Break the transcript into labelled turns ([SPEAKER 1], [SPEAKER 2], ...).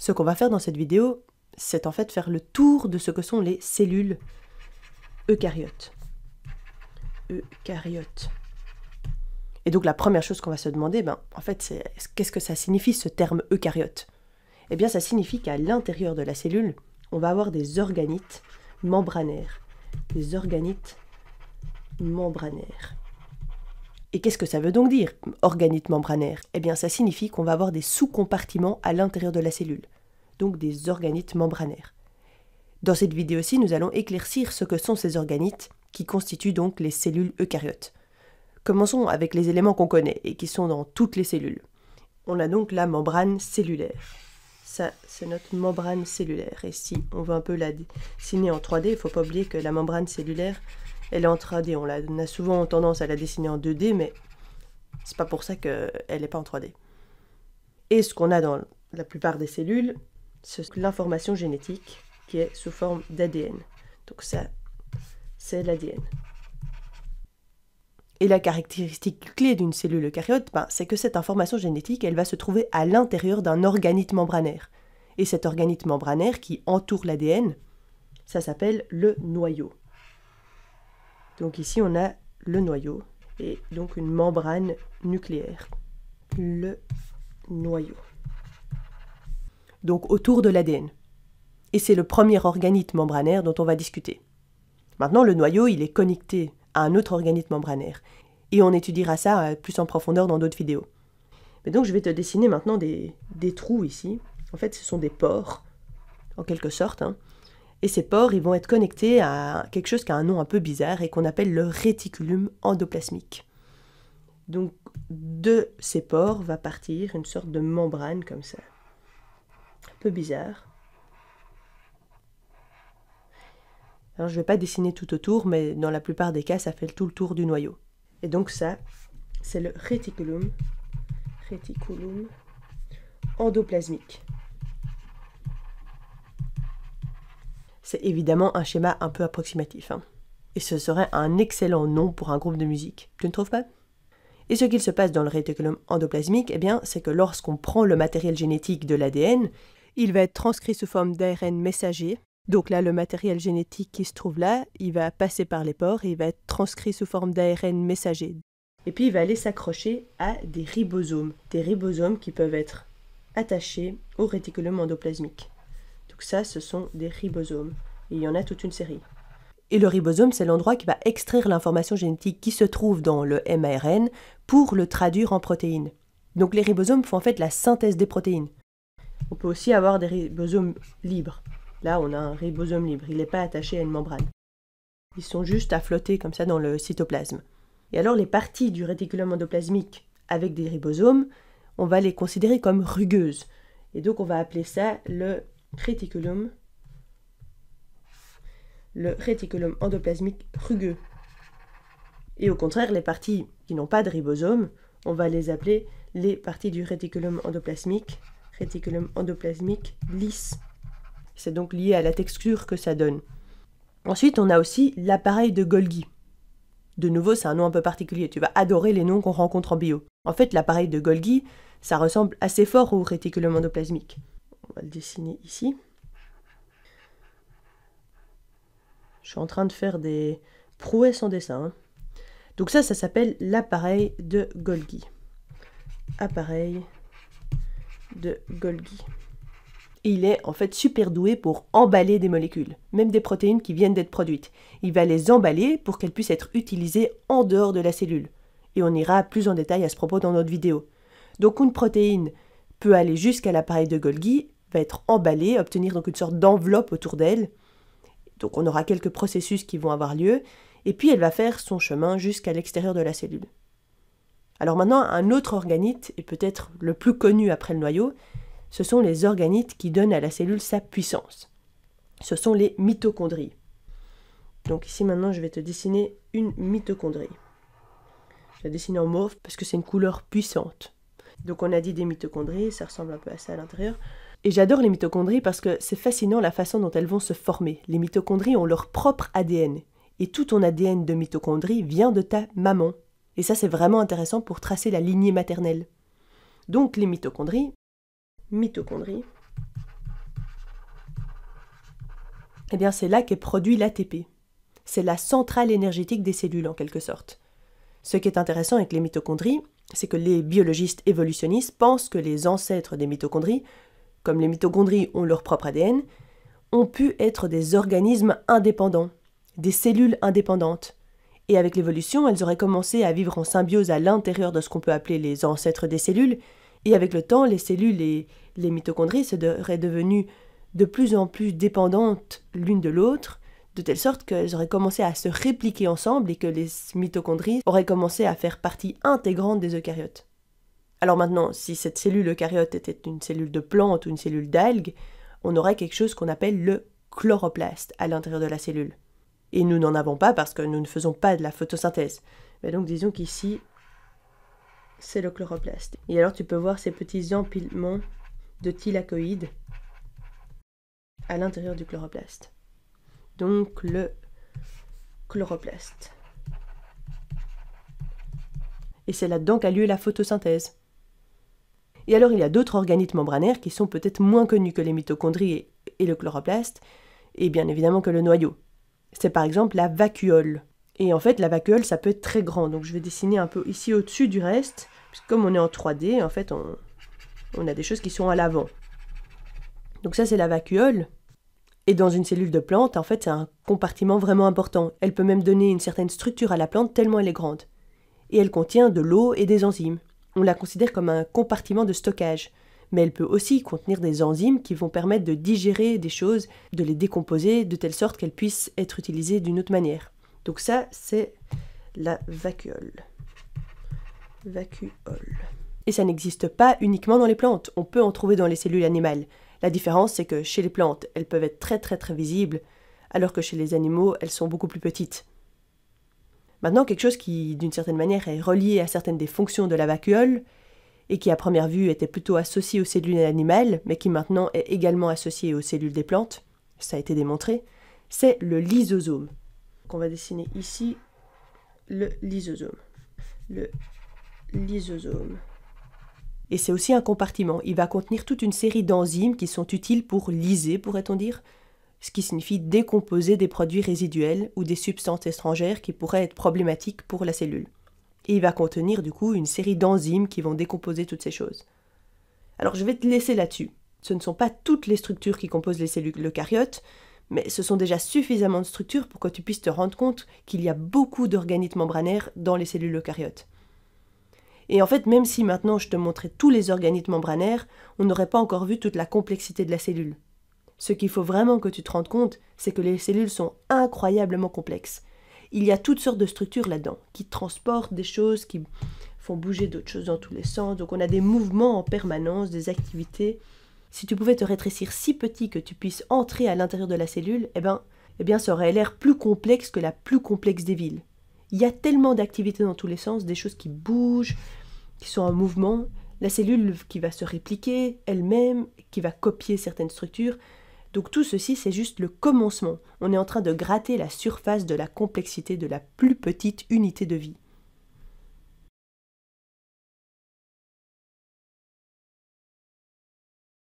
[SPEAKER 1] Ce qu'on va faire dans cette vidéo, c'est en fait faire le tour de ce que sont les cellules eucaryotes. Eucaryotes. Et donc la première chose qu'on va se demander, ben, en fait, c'est qu'est-ce que ça signifie ce terme eucaryote Eh bien, ça signifie qu'à l'intérieur de la cellule, on va avoir des organites membranaires. Des organites membranaires. Et qu'est-ce que ça veut donc dire, organite membranaire Eh bien, ça signifie qu'on va avoir des sous-compartiments à l'intérieur de la cellule, donc des organites membranaires. Dans cette vidéo-ci, nous allons éclaircir ce que sont ces organites, qui constituent donc les cellules eucaryotes. Commençons avec les éléments qu'on connaît et qui sont dans toutes les cellules. On a donc la membrane cellulaire. Ça, c'est notre membrane cellulaire. Et si on veut un peu la dessiner en 3D, il ne faut pas oublier que la membrane cellulaire, elle est en 3D. On, a souvent tendance à la dessiner en 2D, mais c'est pas pour ça qu'elle n'est pas en 3D. Et ce qu'on a dans la plupart des cellules, c'est l'information génétique qui est sous forme d'ADN. Donc ça, c'est l'ADN. Et la caractéristique clé d'une cellule eucaryote, ben, c'est que cette information génétique, elle va se trouver à l'intérieur d'un organite membranaire. Et cet organite membranaire qui entoure l'ADN, ça s'appelle le noyau. Donc ici, on a le noyau et donc une membrane nucléaire. Le noyau. Donc autour de l'ADN. Et c'est le premier organite membranaire dont on va discuter. Maintenant, le noyau, il est connecté à un autre organite membranaire. Et on étudiera ça euh, plus en profondeur dans d'autres vidéos. Mais donc je vais te dessiner maintenant des, trous ici. En fait, ce sont des pores, en quelque sorte. Hein. Et ces pores, ils vont être connectés à quelque chose qui a un nom un peu bizarre et qu'on appelle le réticulum endoplasmique. Donc de ces pores va partir une sorte de membrane comme ça. Un peu bizarre. Alors je ne vais pas dessiner tout autour, mais dans la plupart des cas, ça fait tout le tour du noyau. Et donc ça, c'est le réticulum, réticulum endoplasmique. C'est évidemment un schéma un peu approximatif. Hein. Et ce serait un excellent nom pour un groupe de musique, tu ne trouves pas Et ce qu'il se passe dans le réticulum endoplasmique, eh bien, c'est que lorsqu'on prend le matériel génétique de l'ADN, il va être transcrit sous forme d'ARN messager. Donc là, le matériel génétique qui se trouve là, il va passer par les pores et il va être transcrit sous forme d'ARN messager. Et puis il va aller s'accrocher à des ribosomes, des ribosomes qui peuvent être attachés au réticulum endoplasmique. Donc ça, ce sont des ribosomes. Et il y en a toute une série. Et le ribosome, c'est l'endroit qui va extraire l'information génétique qui se trouve dans le mRN pour le traduire en protéines. Donc les ribosomes font en fait la synthèse des protéines. On peut aussi avoir des ribosomes libres. Là, on a un ribosome libre, il n'est pas attaché à une membrane. Ils sont juste à flotter comme ça dans le cytoplasme. Et alors les parties du réticulum endoplasmique avec des ribosomes, on va les considérer comme rugueuses. Et donc on va appeler ça le réticulum, le réticulum endoplasmique rugueux. Et au contraire, les parties qui n'ont pas de ribosome, on va les appeler les parties du réticulum endoplasmique, réticulum endoplasmique lisse. C'est donc lié à la texture que ça donne. Ensuite, on a aussi l'appareil de Golgi. De nouveau, c'est un nom un peu particulier. Tu vas adorer les noms qu'on rencontre en bio. En fait, l'appareil de Golgi, ça ressemble assez fort au réticulum endoplasmique on va le dessiner ici. Je suis en train de faire des prouesses en dessin. Hein. Donc ça, ça s'appelle l'appareil de Golgi. Appareil de Golgi. il est en fait super doué pour emballer des molécules, même des protéines qui viennent d'être produites. Il va les emballer pour qu'elles puissent être utilisées en dehors de la cellule. Et on ira plus en détail à ce propos dans notre vidéo. Donc une protéine, peut aller jusqu'à l'appareil de Golgi, va être emballée, obtenir donc une sorte d'enveloppe autour d'elle. Donc on aura quelques processus qui vont avoir lieu, et puis elle va faire son chemin jusqu'à l'extérieur de la cellule. Alors maintenant, un autre organite, et peut-être le plus connu après le noyau, ce sont les organites qui donnent à la cellule sa puissance. Ce sont les mitochondries. Donc ici maintenant, je vais te dessiner une mitochondrie. Je la dessine en mauve parce que c'est une couleur puissante. Donc on a dit des mitochondries, ça ressemble un peu à ça à l'intérieur. Et j'adore les mitochondries parce que c'est fascinant la façon dont elles vont se former. Les mitochondries ont leur propre ADN. Et tout ton ADN de mitochondrie vient de ta maman. Et ça, c'est vraiment intéressant pour tracer la lignée maternelle. Donc les mitochondries, mitochondries, eh bien c'est là qu'est produit l'ATP. C'est la centrale énergétique des cellules en quelque sorte. Ce qui est intéressant avec les mitochondries, c'est que les biologistes évolutionnistes pensent que les ancêtres des mitochondries, comme les mitochondries ont leur propre ADN, ont pu être des organismes indépendants, des cellules indépendantes. Et avec l'évolution, elles auraient commencé à vivre en symbiose à l'intérieur de ce qu'on peut appeler les ancêtres des cellules, et avec le temps, les cellules et les mitochondries seraient devenues de plus en plus dépendantes l'une de l'autre, de telle sorte qu'elles auraient commencé à se répliquer ensemble et que les mitochondries auraient commencé à faire partie intégrante des eucaryotes. Alors maintenant, si cette cellule eucaryote était une cellule de plante ou une cellule d'algue, on aurait quelque chose qu'on appelle le chloroplaste à l'intérieur de la cellule. Et nous n'en avons pas parce que nous ne faisons pas de la photosynthèse. Mais donc disons qu'ici, c'est le chloroplaste. Et alors tu peux voir ces petits empilements de thylakoïdes à l'intérieur du chloroplaste donc le chloroplaste. Et c'est là-dedans qu'a lieu la photosynthèse. Et alors il y a d'autres organites membranaires qui sont peut-être moins connus que les mitochondries et le chloroplaste, et bien évidemment que le noyau. C'est par exemple la vacuole. Et en fait, la vacuole, ça peut être très grand. Donc je vais dessiner un peu ici au-dessus du reste, puisque comme on est en 3D, en fait, on, on a des choses qui sont à l'avant. Donc ça, c'est la vacuole. Et dans une cellule de plante, en fait, c'est un compartiment vraiment important. Elle peut même donner une certaine structure à la plante tellement elle est grande. Et elle contient de l'eau et des enzymes. On la considère comme un compartiment de stockage. Mais elle peut aussi contenir des enzymes qui vont permettre de digérer des choses, de les décomposer de telle sorte qu'elles puissent être utilisées d'une autre manière. Donc ça, c'est la vacuole. Vacuole. Et ça n'existe pas uniquement dans les plantes, on peut en trouver dans les cellules animales. La différence, c'est que chez les plantes, elles peuvent être très très très visibles, alors que chez les animaux, elles sont beaucoup plus petites. Maintenant, quelque chose qui, d'une certaine manière, est relié à certaines des fonctions de la vacuole, et qui à première vue était plutôt associé aux cellules animales, mais qui maintenant est également associé aux cellules des plantes, ça a été démontré, c'est le lysosome. Qu'on va dessiner ici le lysosome. Le lysosome. Et c'est aussi un compartiment. Il va contenir toute une série d'enzymes qui sont utiles pour liser, pourrait-on dire, ce qui signifie décomposer des produits résiduels ou des substances étrangères qui pourraient être problématiques pour la cellule. Et il va contenir du coup une série d'enzymes qui vont décomposer toutes ces choses. Alors je vais te laisser là-dessus. Ce ne sont pas toutes les structures qui composent les cellules eucaryotes, mais ce sont déjà suffisamment de structures pour que tu puisses te rendre compte qu'il y a beaucoup d'organites membranaires dans les cellules eucaryotes. Et en fait, même si maintenant je te montrais tous les organites membranaires, on n'aurait pas encore vu toute la complexité de la cellule. Ce qu'il faut vraiment que tu te rendes compte, c'est que les cellules sont incroyablement complexes. Il y a toutes sortes de structures là-dedans, qui transportent des choses, qui font bouger d'autres choses dans tous les sens. Donc on a des mouvements en permanence, des activités. Si tu pouvais te rétrécir si petit que tu puisses entrer à l'intérieur de la cellule, eh bien, eh bien ça aurait l'air plus complexe que la plus complexe des villes. Il y a tellement d'activités dans tous les sens, des choses qui bougent, qui sont en mouvement, la cellule qui va se répliquer elle-même, qui va copier certaines structures. Donc tout ceci, c'est juste le commencement. On est en train de gratter la surface de la complexité de la plus petite unité de vie.